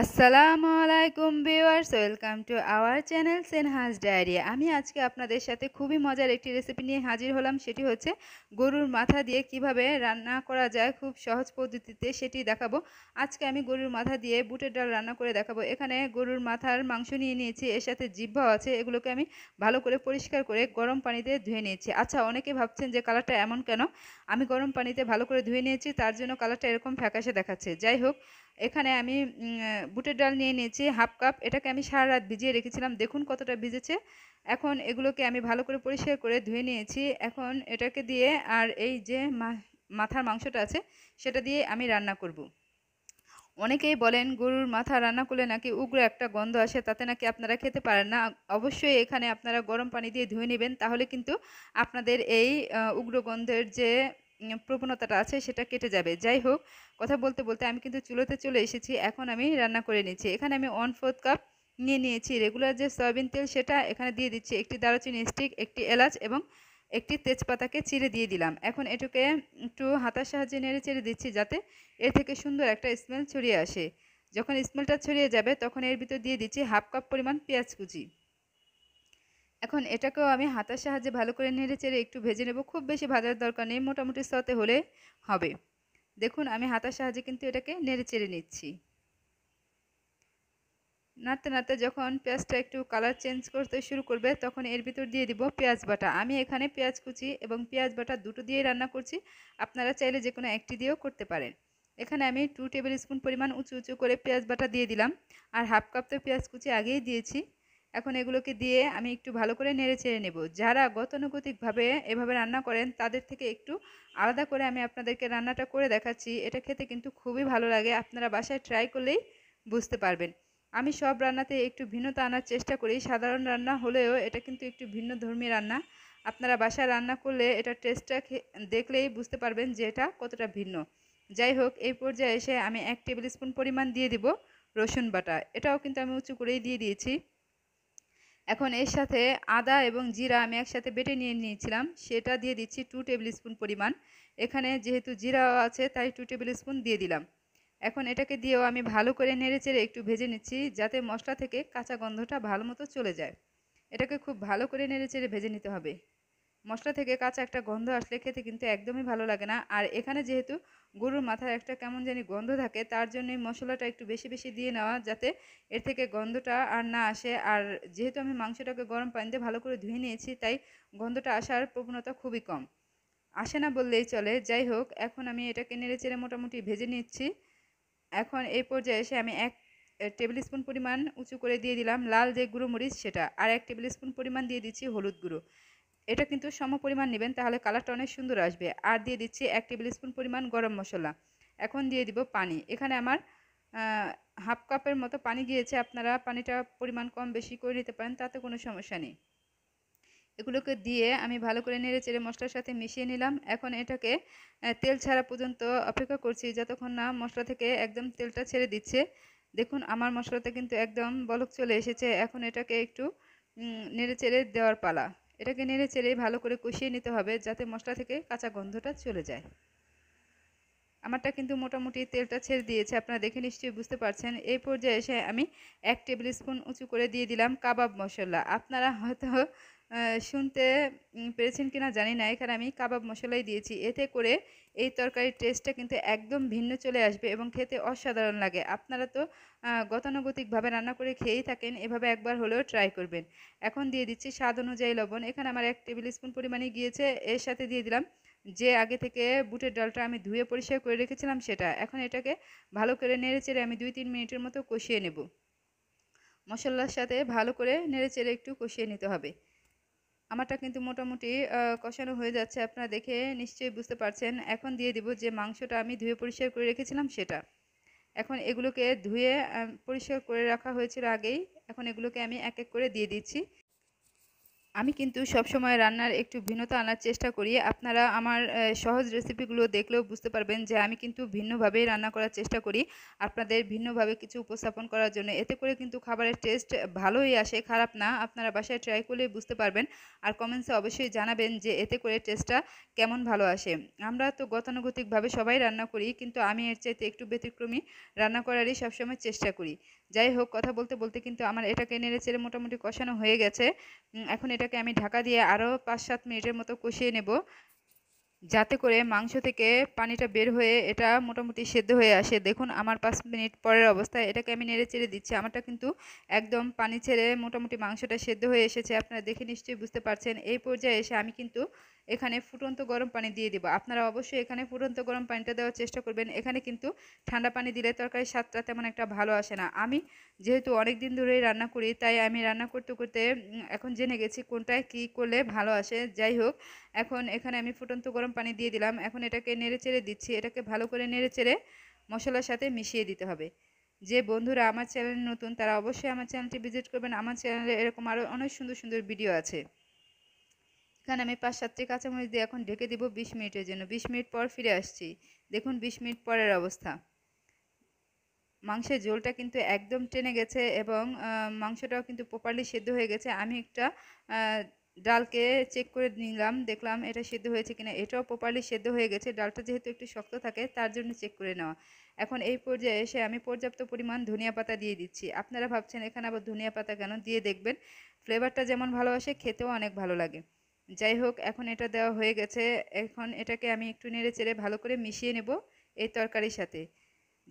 আসসালামু আলাইকুম viewers welcome to our channel সেনহাজ ডায়েরি আমি আজকে আপনাদের সাথে খুবই মজার একটি রেসিপি নিয়ে হাজির হলাম সেটি হচ্ছে গরুর মাথা দিয়ে কিভাবে রান্না করা যায় খুব সহজ পদ্ধতিতে সেটি দেখাবো আজকে আমি গরুর মাথা দিয়ে বুটের ডাল রান্না করে দেখাবো এখানে গরুর মাথার মাংস নিয়ে নিয়েছি এর সাথে জিভ্বাও আছে এগুলোকে আমি ভালো করে পরিষ্কার করে গরম পানিতে ধুয়ে নিয়েছি আচ্ছা অনেকে ভাবছেন যে কালারটা এমন কেন আমি গরম পানিতে ভালো করে ধুয়ে নিয়েছি তার জন্য কালারটা এরকম ফ্যাকাশে দেখাচ্ছে যাই হোক এখানে আমি বুটের ডাল নিয়ে নিয়েছি হাফ কাপ এটাকে আমি সারা রাত ভিজিয়ে রেখেছিলাম দেখুন কতটা ভিজেছে এখন এগুলোকে আমি ভালো করে পরিষ্কার করে ধুয়ে নিয়েছি এখন এটাকে দিয়ে আর এই যে মাথার মাংসটা আছে সেটা দিয়ে আমি রান্না করব। অনেকেই বলেন গরুর মাথা রান্না করলে নাকি উগ্র একটা গন্ধ আসে তাতে নাকি আপনারা খেতে পারেন না অবশ্যই এখানে আপনারা গরম পানি দিয়ে ধুয়ে নেবেন তাহলে কিন্তু আপনাদের এই উগ্র গন্ধের যে প্রবণতাটা আছে সেটা কেটে যাবে যাই হোক কথা বলতে বলতে আমি কিন্তু চুলোতে চলে এসেছি এখন আমি রান্না করে নিচ্ছি এখানে আমি ওয়ান ফোর্থ কাপ নিয়ে নিয়েছি রেগুলার যে সয়াবিন তেল সেটা এখানে দিয়ে দিচ্ছি একটি দারুচিনি স্টিক একটি এলাচ এবং একটি তেজপাতাকে চিড়ে দিয়ে দিলাম এখন এটুকে একটু হাতার সাহায্যে নেড়ে চেড়ে দিচ্ছি যাতে এর থেকে সুন্দর একটা স্মেল ছড়িয়ে আসে যখন স্মেলটা ছড়িয়ে যাবে তখন এর ভিতর দিয়ে দিচ্ছি হাফ কাপ পরিমাণ পেঁয়াজ কুচি এখন এটাকেও আমি হাতার সাহায্যে ভালো করে নেড়ে চেড়ে একটু ভেজে নেব খুব বেশি ভাজার দরকার নেই মোটামুটি সতে হলে হবে দেখুন আমি হাতার সাহায্যে কিন্তু এটাকে নেড়ে চেড়ে নিচ্ছি নাড়তে নাড়তে যখন পেঁয়াজটা একটু কালার চেঞ্জ করতে শুরু করবে তখন এর ভিতর দিয়ে দিব পেঁয়াজ বাটা আমি এখানে পেঁয়াজ কুচি এবং পেঁয়াজ বাটা দুটো দিয়ে রান্না করছি আপনারা চাইলে যে কোনো একটি দিয়েও করতে পারেন এখানে আমি টু টেবিল স্পুন পরিমাণ উঁচু উঁচু করে পেঁয়াজ বাটা দিয়ে দিলাম আর হাফ কাপ তো পেঁয়াজ কুচি আগেই দিয়েছি এখন এগুলোকে দিয়ে আমি একটু ভালো করে নেড়ে চেড়ে নেব যারা গতানুগতিকভাবে এভাবে রান্না করেন তাদের থেকে একটু আলাদা করে আমি আপনাদেরকে রান্নাটা করে দেখাচ্ছি এটা খেতে কিন্তু খুবই ভালো লাগে আপনারা বাসায় ট্রাই করলেই বুঝতে পারবেন আমি সব রান্নাতে একটু ভিন্নতা আনার চেষ্টা করি সাধারণ রান্না হলেও এটা কিন্তু একটু ভিন্ন ধর্মী রান্না আপনারা বাসায় রান্না করলে এটা টেস্টটা দেখলেই বুঝতে পারবেন যে এটা কতটা ভিন্ন যাই হোক এই পর্যায়ে এসে আমি এক টেবিল স্পুন পরিমাণ দিয়ে দিব রসুন বাটা এটাও কিন্তু আমি উঁচু করেই দিয়ে দিয়েছি এখন এর সাথে আদা এবং জিরা আমি একসাথে বেটে নিয়ে নিয়েছিলাম সেটা দিয়ে দিচ্ছি টু টেবিল স্পুন পরিমাণ এখানে যেহেতু জিরা আছে তাই টু টেবিল স্পুন দিয়ে দিলাম এখন এটাকে দিয়েও আমি ভালো করে নেড়েচেড়ে একটু ভেজে নিচ্ছি যাতে মশলা থেকে কাঁচা গন্ধটা ভালো মতো চলে যায় এটাকে খুব ভালো করে নেড়েচেড়ে ভেজে নিতে হবে মশলা থেকে কাঁচা একটা গন্ধ আসলে খেতে কিন্তু একদমই ভালো লাগে না আর এখানে যেহেতু গরুর মাথার একটা কেমন জানি গন্ধ থাকে তার জন্যই মশলাটা একটু বেশি বেশি দিয়ে নেওয়া যাতে এর থেকে গন্ধটা আর না আসে আর যেহেতু আমি মাংসটাকে গরম পানিতে ভালো করে ধুয়ে নিয়েছি তাই গন্ধটা আসার প্রবণতা খুবই কম আসে না বললেই চলে যাই হোক এখন আমি এটাকে নেড়ে চেড়ে মোটামুটি ভেজে নিচ্ছি এখন এই পর্যায়ে এসে আমি এক টেবিল স্পুন পরিমাণ উঁচু করে দিয়ে দিলাম লাল যে গুঁড়ো মরিচ সেটা আর এক টেবিল স্পুন পরিমাণ দিয়ে দিচ্ছি হলুদ গুঁড়ো এটা কিন্তু সম পরিমাণ নেবেন তাহলে কালারটা অনেক সুন্দর আসবে আর দিয়ে দিচ্ছি এক টেবিল স্পুন পরিমাণ গরম মশলা এখন দিয়ে দিব পানি এখানে আমার হাফ কাপের মতো পানি দিয়েছে আপনারা পানিটা পরিমাণ কম বেশি করে নিতে পারেন তাতে কোনো সমস্যা নেই এগুলোকে দিয়ে আমি ভালো করে নেড়ে চেড়ে মশলার সাথে মিশিয়ে নিলাম এখন এটাকে তেল ছাড়া পর্যন্ত অপেক্ষা করছি যতক্ষণ না মশলা থেকে একদম তেলটা ছেড়ে দিচ্ছে দেখুন আমার মশলাতে কিন্তু একদম বলক চলে এসেছে এখন এটাকে একটু নেড়ে চেড়ে দেওয়ার পালা এটাকে নেড়ে চেড়ে ভালো করে কষিয়ে নিতে হবে যাতে মশলা থেকে কাঁচা গন্ধটা চলে যায় আমারটা কিন্তু মোটামুটি তেলটা ছেড়ে দিয়েছে আপনারা দেখে নিশ্চয়ই বুঝতে পারছেন এই পর্যায়ে এসে আমি এক টেবিল স্পুন উঁচু করে দিয়ে দিলাম কাবাব মশলা আপনারা হয়তো শুনতে পেরেছেন কি না জানি না এখানে আমি কাবাব মশলাই দিয়েছি এতে করে এই তরকারির টেস্টটা কিন্তু একদম ভিন্ন চলে আসবে এবং খেতে অসাধারণ লাগে আপনারা তো গতানুগতিকভাবে রান্না করে খেয়েই থাকেন এভাবে একবার হলেও ট্রাই করবেন এখন দিয়ে দিচ্ছি স্বাদ অনুযায়ী লবণ এখানে আমার এক টেবিল স্পুন পরিমাণে গিয়েছে এর সাথে দিয়ে দিলাম যে আগে থেকে বুটের ডালটা আমি ধুয়ে পরিষ্কার করে রেখেছিলাম সেটা এখন এটাকে ভালো করে নেড়েচেড়ে আমি দুই তিন মিনিটের মতো কষিয়ে নেব মশলার সাথে ভালো করে নেড়েচেড়ে একটু কষিয়ে নিতে হবে আমারটা কিন্তু মোটামুটি কষানো হয়ে যাচ্ছে আপনারা দেখে নিশ্চয়ই বুঝতে পারছেন এখন দিয়ে দিব যে মাংসটা আমি ধুয়ে পরিষ্কার করে রেখেছিলাম সেটা এখন এগুলোকে ধুয়ে পরিষ্কার করে রাখা হয়েছিল আগেই এখন এগুলোকে আমি এক এক করে দিয়ে দিচ্ছি আমি কিন্তু সবসময় রান্নার একটু ভিন্নতা আনার চেষ্টা করি আপনারা আমার সহজ রেসিপিগুলো দেখলেও বুঝতে পারবেন যে আমি কিন্তু ভিন্নভাবেই রান্না করার চেষ্টা করি আপনাদের ভিন্নভাবে কিছু উপস্থাপন করার জন্য এতে করে কিন্তু খাবারের টেস্ট ভালোই আসে খারাপ না আপনারা বাসায় ট্রাই করলে বুঝতে পারবেন আর কমেন্টসে অবশ্যই জানাবেন যে এতে করে টেস্টটা কেমন ভালো আসে আমরা তো গতানুগতিকভাবে সবাই রান্না করি কিন্তু আমি এর চাইতে একটু ব্যতিক্রমী রান্না করারই সবসময় চেষ্টা করি যাই হোক কথা বলতে বলতে কিন্তু আমার এটাকে নেড়ে চেড়ে মোটামুটি কষানো হয়ে গেছে এখন এটাকে আমি ঢাকা দিয়ে আরও পাঁচ সাত মিনিটের মতো কষিয়ে নেব যাতে করে মাংস থেকে পানিটা বের হয়ে এটা মোটামুটি সেদ্ধ হয়ে আসে দেখুন আমার পাঁচ মিনিট পরের অবস্থায় এটাকে আমি নেড়ে চেড়ে দিচ্ছি আমারটা কিন্তু একদম পানি ছেড়ে মোটামুটি মাংসটা সেদ্ধ হয়ে এসেছে আপনারা দেখে নিশ্চয়ই বুঝতে পারছেন এই পর্যায়ে এসে আমি কিন্তু এখানে ফুটন্ত গরম পানি দিয়ে দিব আপনারা অবশ্যই এখানে ফুটন্ত গরম পানিটা দেওয়ার চেষ্টা করবেন এখানে কিন্তু ঠান্ডা পানি দিলে তরকারি স্বাদটা তেমন একটা ভালো আসে না আমি যেহেতু অনেক দিন ধরেই রান্না করি তাই আমি রান্না করতে করতে এখন জেনে গেছি কোনটায় কি করলে ভালো আসে যাই হোক এখন এখানে আমি ফুটন্ত গরম পানি দিয়ে দিলাম এখন এটাকে নেড়ে চেড়ে দিচ্ছি এটাকে ভালো করে নেড়ে চেড়ে মশলার সাথে মিশিয়ে দিতে হবে যে বন্ধুরা আমার চ্যানেল নতুন তারা অবশ্যই আমার চ্যানেলটি ভিজিট করবেন আমার চ্যানেলে এরকম আরও অনেক সুন্দর সুন্দর ভিডিও আছে এখানে আমি পাঁচ সাতটি কাঁচামরিচ দিয়ে এখন ঢেকে দিব বিশ মিনিটের জন্য বিশ মিনিট পর ফিরে আসছি দেখুন বিশ মিনিট পরের অবস্থা মাংসের ঝোলটা কিন্তু একদম টেনে গেছে এবং মাংসটাও কিন্তু প্রপারলি সেদ্ধ হয়ে গেছে আমি একটা ডালকে চেক করে নিলাম দেখলাম এটা সেদ্ধ হয়েছে কিনা এটাও প্রপারলি সেদ্ধ হয়ে গেছে ডালটা যেহেতু একটু শক্ত থাকে তার জন্য চেক করে নেওয়া এখন এই পর্যায়ে এসে আমি পর্যাপ্ত পরিমাণ ধনিয়া পাতা দিয়ে দিচ্ছি আপনারা ভাবছেন এখানে আবার ধনিয়া পাতা কেন দিয়ে দেখবেন ফ্লেভারটা যেমন ভালো আসে খেতেও অনেক ভালো লাগে যাই হোক এখন এটা দেওয়া হয়ে গেছে এখন এটাকে আমি একটু নেড়ে চেড়ে ভালো করে মিশিয়ে নেব এই তরকারির সাথে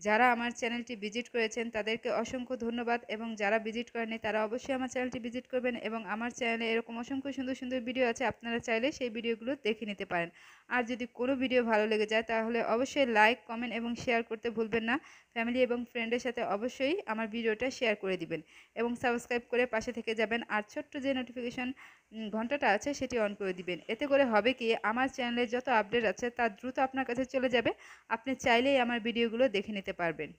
যারা আমার চ্যানেলটি ভিজিট করেছেন তাদেরকে অসংখ্য ধন্যবাদ এবং যারা ভিজিট করেনি তারা অবশ্যই আমার চ্যানেলটি ভিজিট করবেন এবং আমার চ্যানেলে এরকম অসংখ্য সুন্দর সুন্দর ভিডিও আছে আপনারা চাইলে সেই ভিডিওগুলো দেখে নিতে পারেন আর যদি কোনো ভিডিও ভালো লেগে যায় তাহলে অবশ্যই লাইক কমেন্ট এবং শেয়ার করতে ভুলবেন না ফ্যামিলি এবং ফ্রেন্ডের সাথে অবশ্যই আমার ভিডিওটা শেয়ার করে দিবেন এবং সাবস্ক্রাইব করে পাশে থেকে যাবেন আর ছোট্ট যে নোটিফিকেশন ঘন্টাটা আছে সেটি অন করে দিবেন এতে করে হবে কি আমার চ্যানেলের যত আপডেট আছে তা দ্রুত আপনার কাছে চলে যাবে আপনি চাইলেই আমার ভিডিওগুলো দেখে নিতে পারবেন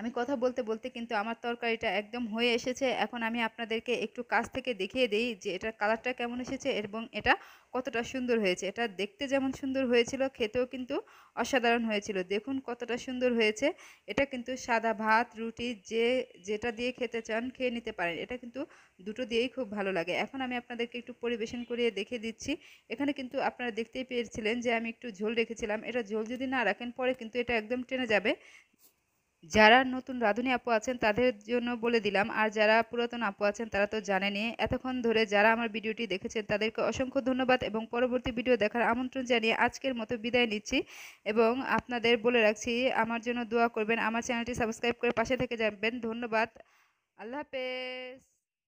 আমি কথা বলতে বলতে কিন্তু আমার তরকারিটা একদম হয়ে এসেছে এখন আমি আপনাদেরকে একটু কাছ থেকে দেখিয়ে দিই যে এটার কালারটা কেমন এসেছে এবং এটা কতটা সুন্দর হয়েছে এটা দেখতে যেমন সুন্দর হয়েছিল খেতেও কিন্তু অসাধারণ হয়েছিল দেখুন কতটা সুন্দর হয়েছে এটা কিন্তু সাদা ভাত রুটি যে যেটা দিয়ে খেতে চান খেয়ে নিতে পারেন এটা কিন্তু দুটো দিয়েই খুব ভালো লাগে এখন আমি আপনাদেরকে একটু পরিবেশন করিয়ে দেখে দিচ্ছি এখানে কিন্তু আপনারা দেখতেই পেয়েছিলেন যে আমি একটু ঝোল রেখেছিলাম এটা ঝোল যদি না রাখেন পরে কিন্তু এটা একদম টেনে যাবে যারা নতুন রাঁধুনি আপু আছেন তাদের জন্য বলে দিলাম আর যারা পুরাতন আপু আছেন তারা তো জানেনি এতক্ষণ ধরে যারা আমার ভিডিওটি দেখেছেন তাদেরকে অসংখ্য ধন্যবাদ এবং পরবর্তী ভিডিও দেখার আমন্ত্রণ জানিয়ে আজকের মতো বিদায় নিচ্ছি এবং আপনাদের বলে রাখছি আমার জন্য দোয়া করবেন আমার চ্যানেলটি সাবস্ক্রাইব করে পাশে থেকে যাবেন ধন্যবাদ আল্লাহ হাফেজ